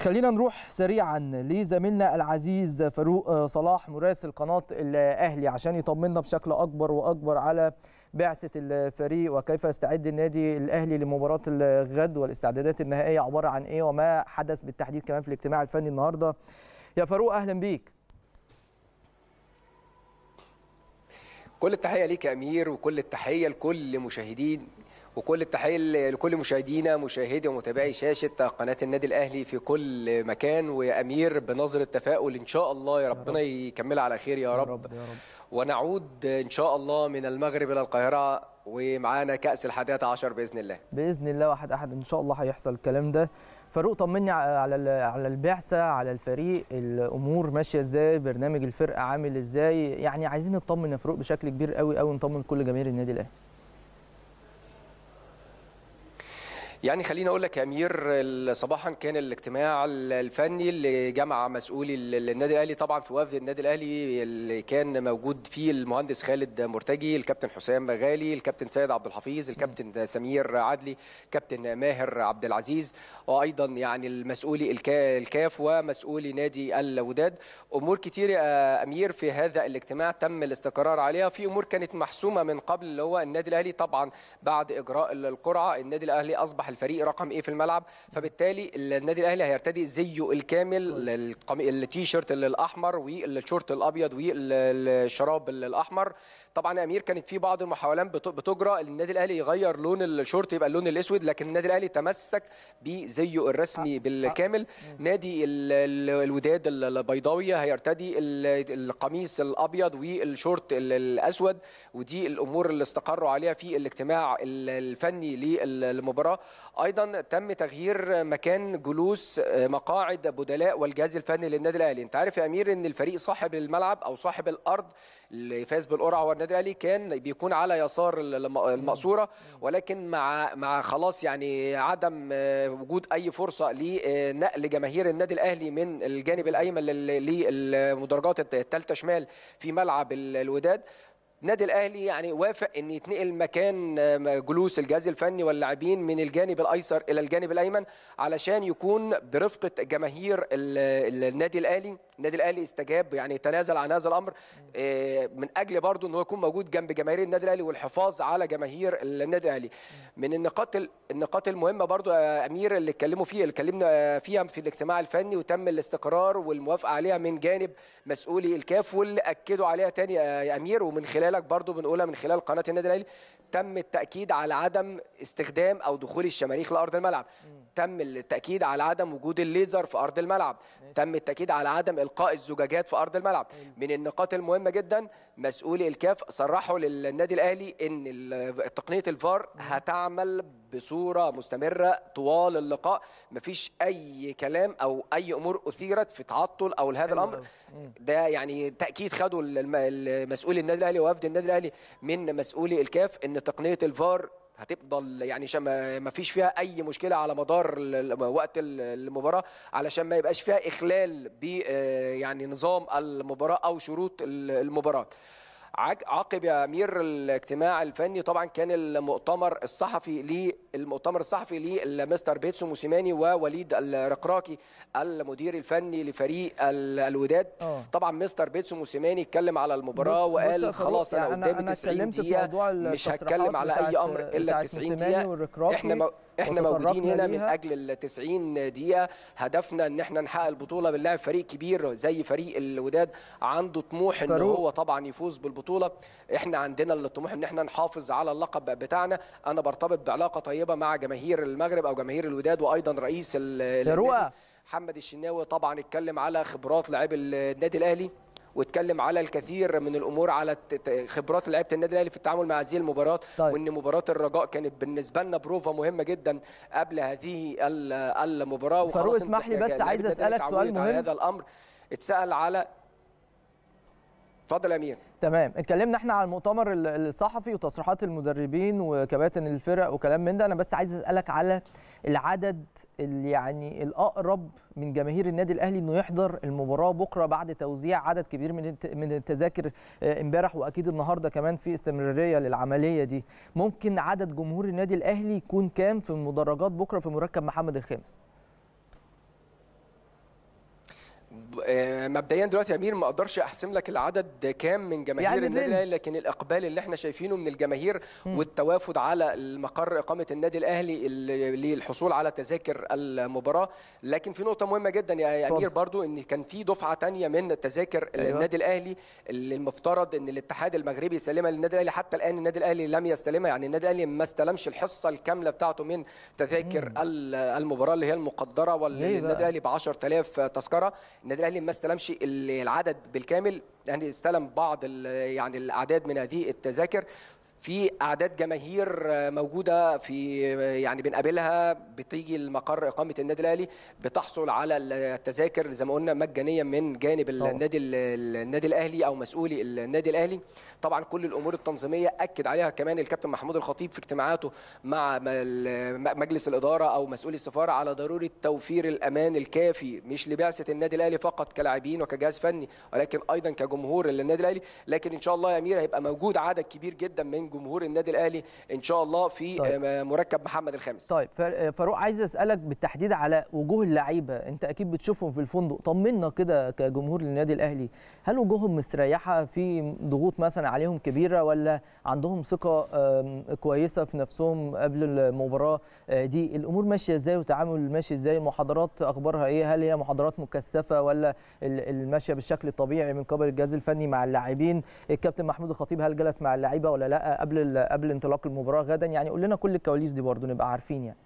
خلينا نروح سريعا لزميلنا العزيز فاروق آه، صلاح مراسل قناه الاهلي عشان يطمنا بشكل اكبر واكبر على بعثه الفريق وكيف يستعد النادي الاهلي لمباراه الغد والاستعدادات النهائيه عباره عن ايه وما حدث بالتحديد كمان في الاجتماع الفني النهارده يا فاروق اهلا بيك كل التحيه ليك يا امير وكل التحيه لكل مشاهدين وكل التحيه لكل مشاهدينا مشاهدي ومتابعي شاشه قناه النادي الاهلي في كل مكان ويا امير بنظره تفاؤل ان شاء الله يا ربنا يكملها على خير يا رب, يا رب. يا رب. ونعود ان شاء الله من المغرب الى القاهره ومعانا كاس الحادية عشر باذن الله باذن الله واحد احد ان شاء الله هيحصل الكلام ده فاروق طمني على على البعثه على الفريق الامور ماشيه ازاي برنامج الفرقه عامل ازاي يعني عايزين نطمن يا فاروق بشكل كبير قوي قوي نطمن كل جماهير النادي الاهلي يعني خليني اقول لك يا امير صباحا كان الاجتماع الفني اللي جمع مسؤولي النادي الاهلي طبعا في وفد النادي الاهلي اللي كان موجود فيه المهندس خالد مرتجي الكابتن حسام غالي الكابتن سيد عبد الحفيظ الكابتن سمير عدلي كابتن ماهر عبد العزيز وايضا يعني المسؤولي الكاف ومسؤولي نادي الوداد امور كتير يا امير في هذا الاجتماع تم الاستقرار عليها في امور كانت محسومه من قبل اللي هو النادي الاهلي طبعا بعد اجراء القرعه النادي الاهلي اصبح الفريق رقم ايه في الملعب فبالتالي النادي الاهلي هيرتدي زيه الكامل التيشيرت الاحمر والشورت الابيض والشراب الاحمر طبعا يا امير كانت في بعض المحاولات بتجرى النادي الاهلي يغير لون الشورت يبقى اللون الاسود لكن النادي الاهلي تمسك بزيه الرسمي بالكامل نادي الوداد البيضاوي هيرتدي القميص الابيض والشورت الاسود ودي الامور اللي استقروا عليها في الاجتماع الفني للمباراه ايضا تم تغيير مكان جلوس آه، مقاعد بدلاء والجهاز الفني للنادي الاهلي انت عارف يا امير ان الفريق صاحب الملعب او صاحب الارض اللي فاز بالقرعه هو النادي الاهلي كان بيكون على يسار المقصوره ولكن مع مع خلاص يعني عدم آه، وجود اي فرصه لنقل جماهير النادي الاهلي من الجانب الايمن للمدرجات الثالثه شمال في ملعب الوداد النادي الاهلي يعني وافق ان يتنقل مكان آه، جلوس الجهاز الفني واللاعبين من الجانب الايسر الى الجانب الايمن علشان يكون برفقه جماهير النادي الاهلي النادي الاهلي استجاب يعني تنازل عن هذا الامر آه، من اجل برضه ان هو يكون موجود جنب جماهير النادي الاهلي والحفاظ على جماهير النادي الاهلي من النقاط النقاط المهمه برضه يا امير اللي اتكلموا فيها اللي اتكلمنا فيها في الاجتماع الفني وتم الاستقرار والموافقه عليها من جانب مسؤولي الكاف واللي اكدوا عليها تاني يا امير ومن خلال لك برضو بنقولها من خلال قناه النادي الاهلي تم التاكيد على عدم استخدام او دخول الشماريخ لارض الملعب تم التاكيد على عدم وجود الليزر في ارض الملعب تم التاكيد على عدم القاء الزجاجات في ارض الملعب من النقاط المهمه جدا مسؤولي الكاف صرحوا للنادي الاهلي ان تقنيه الفار هتعمل بصوره مستمره طوال اللقاء مفيش اي كلام او اي امور اثيرت في تعطل او لهذا الامر ده يعني تاكيد خده المسؤول النادي الاهلي ووفد النادي الاهلي من مسؤولي الكاف ان تقنيه الفار هتفضل يعني عشان ما فيش فيها اي مشكله على مدار وقت المباراه علشان ما يبقاش فيها اخلال ب آه، يعني نظام المباراه او شروط المباراه عقب يا امير الاجتماع الفني طبعا كان المؤتمر الصحفي للمؤتمر الصحفي لمستر بيتسو موسيماني ووليد الركراكي المدير الفني لفريق الوداد أوه. طبعا مستر بيتسو موسيماني اتكلم على المباراه بس وقال بس خلاص انا قدامي 90 دقيقه مش هتكلم على اي امر الا 90 دقيقه احنا احنا موجودين هنا من اجل ال 90 دقيقه هدفنا ان احنا نحقق البطوله بنلاعب فريق كبير زي فريق الوداد عنده طموح ان هو طبعا يفوز بالبطوله احنا عندنا الطموح ان احنا نحافظ على اللقب بتاعنا انا برتبط بعلاقه طيبه مع جماهير المغرب او جماهير الوداد وايضا رئيس محمد الشناوي طبعا اتكلم على خبرات لاعبي النادي الاهلي واتكلم على الكثير من الامور على خبرات لعيبه النادي الاهلي في التعامل مع هذه المباراه طيب. وان مباراه الرجاء كانت بالنسبه لنا بروفا مهمه جدا قبل هذه المباراه فاروق اسمح لي بس يعني عايز اسالك سؤال مهم هذا الامر اتسال على اتفضل يا امير تمام اتكلمنا احنا على المؤتمر الصحفي وتصريحات المدربين وكباتن الفرق وكلام من ده انا بس عايز اسالك على العدد اللي يعني الاقرب من جماهير النادي الاهلي انه يحضر المباراه بكره بعد توزيع عدد كبير من من التذاكر آه، امبارح واكيد النهارده كمان في استمراريه للعمليه دي ممكن عدد جمهور النادي الاهلي يكون كام في المدرجات بكره في مركب محمد الخامس آه، مبدئيا دلوقتي يا امير ما اقدرش احسم لك العدد كام من جماهير يعني النادي الاهلي لكن الاقبال اللي احنا شايفينه من الجماهير م. والتوافد على المقر اقامه النادي الاهلي للحصول على تذاكر المباراه لكن في نقطه مهمه جدا يا امير برضو ان كان في دفعه ثانيه من تذاكر أيوة. النادي الاهلي اللي المفترض ان الاتحاد المغربي يسلمها للنادي الاهلي حتى الان النادي الاهلي لم يستلمها يعني النادي الاهلي ما استلمش الحصه الكامله بتاعته من تذاكر م. المباراه اللي هي المقدره واللي النادي الاهلي ب 10000 تذكره النادي الاهلي ما استلمش العدد بالكامل يعني استلم بعض يعني الاعداد من هذه التذاكر في اعداد جماهير موجوده في يعني بنقابلها بتيجي المقر اقامه النادي الاهلي بتحصل على التذاكر زي ما قلنا مجانيا من جانب النادي النادي الاهلي او مسؤولي النادي الاهلي طبعا كل الامور التنظيميه اكد عليها كمان الكابتن محمود الخطيب في اجتماعاته مع مجلس الاداره او مسؤولي السفاره على ضروره توفير الامان الكافي مش لبعثه النادي الاهلي فقط كلاعبين وكجهاز فني ولكن ايضا كجمهور للنادي الاهلي لكن ان شاء الله يا امير هيبقى موجود عدد كبير جدا من جمهور النادي الاهلي ان شاء الله في آه، طيب. مركب محمد الخامس طيب آه، فاروق عايز اسالك بالتحديد على وجوه اللعيبه انت اكيد بتشوفهم في الفندق طمنا كده كجمهور للنادي الاهلي هل وجوههم مستريحه في ضغوط مثلا عليهم كبيره ولا عندهم ثقه كويسه في نفسهم قبل المباراه آه، دي الامور ماشيه ازاي وتعامل ماشي ازاي المحاضرات اخبارها ايه هل هي محاضرات مكثفه ولا الماشيه بالشكل الطبيعي من قبل الجهاز الفني مع اللاعبين الكابتن محمود الخطيب هل جلس مع اللعيبه ولا لا قبل قبل انطلاق المباراه غدا يعني قول لنا كل الكواليس دي برضو نبقى عارفين يعني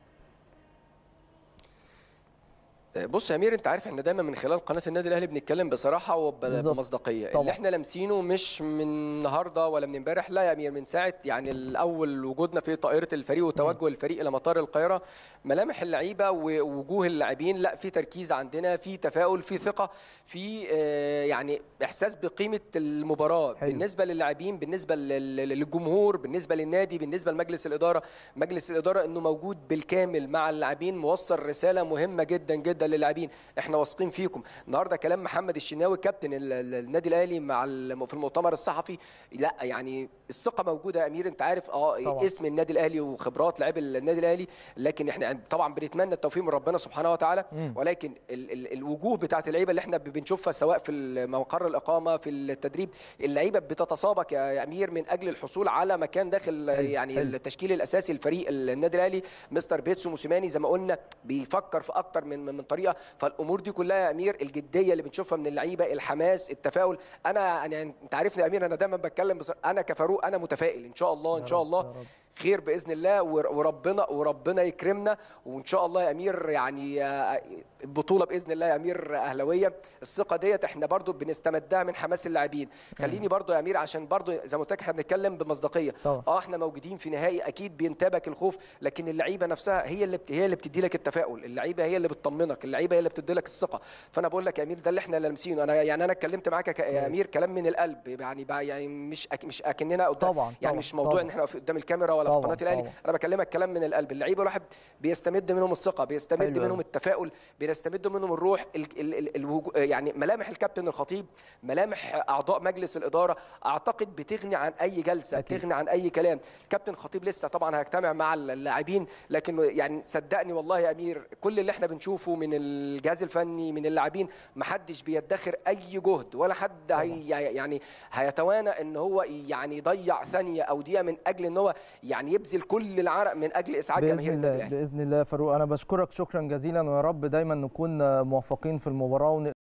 بص يا امير انت عارف احنا دايما من خلال قناه النادي الاهلي بنتكلم بصراحه وبمصداقيه اللي احنا لامسينه مش من النهارده ولا من امبارح لا يا امير من ساعه يعني الاول وجودنا في طائره الفريق وتوجه الفريق الى مطار القاهره ملامح اللعيبه ووجوه اللاعبين لا في تركيز عندنا في تفاؤل في ثقه في آه، يعني احساس بقيمه المباراه حلو. بالنسبه للاعبين بالنسبه للجمهور بالنسبه للنادي بالنسبه لمجلس الاداره مجلس الاداره انه موجود بالكامل مع اللاعبين موصل رساله مهمه جدا جدا ده للاعبين احنا واثقين فيكم النهارده كلام محمد الشناوي كابتن النادي الاهلي مع في المؤتمر الصحفي لا يعني الثقه موجوده يا امير انت عارف اه طبعا. اسم النادي الاهلي وخبرات لعيب النادي الاهلي لكن احنا طبعا بنتمنى التوفيق من ربنا سبحانه وتعالى م. ولكن ال ال الوجوه بتاعه اللعيبه اللي احنا بنشوفها سواء في مقر الاقامه في التدريب اللعيبه بتتسابق يا امير من اجل الحصول على مكان داخل يعني التشكيل الاساسي لفريق النادي الاهلي مستر بيتسو موسيماني زي ما قلنا بيفكر في اكتر من من الطريقه فالامور دي كلها يا امير الجديه اللي بنشوفها من اللعيبه الحماس التفاؤل انا يعني انت عارفني يا امير انا دايما بتكلم انا كفاروق انا متفائل ان شاء الله ان شاء الله خير باذن الله وربنا وربنا يكرمنا وان شاء الله يا امير يعني البطوله آه، آه، باذن الله يا امير اهلاويه الثقه ديت احنا برضو بنستمدها من حماس اللاعبين خليني برضو يا امير عشان برضو زي ما قلت لك احنا بنتكلم بمصداقيه اه احنا موجودين في نهائي اكيد بينتابك الخوف لكن اللعيبه نفسها هي اللي هي اللي بتدي لك التفاؤل اللعيبه هي اللي بتطمنك اللعيبه هي اللي بتدي لك الثقه فانا بقول لك يا امير ده اللي احنا لامسينه انا يعني انا اتكلمت معاك يا طيب. امير كلام من القلب يعني يعني مش أك مش اكننا قدام طبعا يعني طبعا مش موضوع طبعا. ان احنا قدام الكاميرا ولا في قناه الاهلي انا بكلمك كلام من القلب اللعيبه الواحد بيستمد منهم الثقه بيستمد منهم التفاؤل بيستمد منهم الروح الـ الـ الـ الـ يعني ملامح الكابتن الخطيب ملامح اعضاء مجلس الاداره اعتقد بتغني عن اي جلسه أكيد. بتغني عن اي كلام الكابتن الخطيب لسه طبعا هيجتمع مع اللاعبين لكن يعني صدقني والله يا امير كل اللي احنا بنشوفه من الجهاز الفني من اللاعبين محدش بيدخر اي جهد ولا حد هي يعني هيتوانى ان هو يعني يضيع ثانيه او دقيقه من اجل ان هو يعني يعني يبذل كل العرق من اجل اسعاد جماهير النادي الاهلي باذن الله فاروق انا بشكرك شكرا جزيلا ويا رب دايما نكون موفقين في المباراه